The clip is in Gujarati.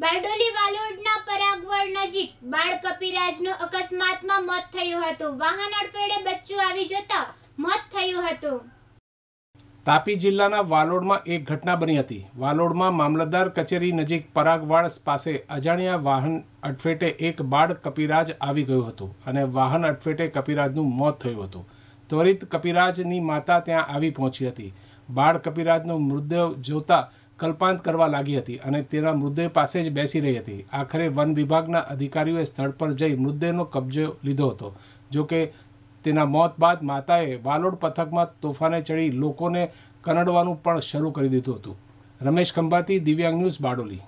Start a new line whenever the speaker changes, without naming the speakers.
બારડોલી વાલોડના પરાગવડ નજીક બાળ કપિરાજનો અકસ્માતમાં મોત થયું હતું વાહન અડફેડે બચ્ચું આવી જતા મોત થયું હતું
તાપી જિલ્લાના વાલોડમાં એક ઘટના બની હતી વાલોડમાં મામલતદાર કચેરી નજીક પરાગવાડ પાસે અજાણ્યા વાહન અડફેટે એક બાળ કપિરાજ આવી ગયું હતું અને વાહન અડફેટે કપિરાજનું મોત થયું હતું ત્વરિત કપિરાજની માતા ત્યાં આવી પહોંચી હતી બાળ કપિરાજનો મૃતદેહ જોતા કલ્પાંત કરવા લાગી હતી અને તેના મૃતદેહ પાસે જ બેસી રહી હતી આખરે વન વિભાગના અધિકારીઓએ સ્થળ પર જઈ મૃતદેહનો કબજો લીધો હતો જોકે તેના મોત બાદ માતાએ વાલોડ પથકમાં તોફાને ચડી લોકોને કનડવાનું પણ શરૂ કરી દીધું હતું રમેશ ખંભાતી દિવ્યાંગ ન્યૂઝ બારડોલી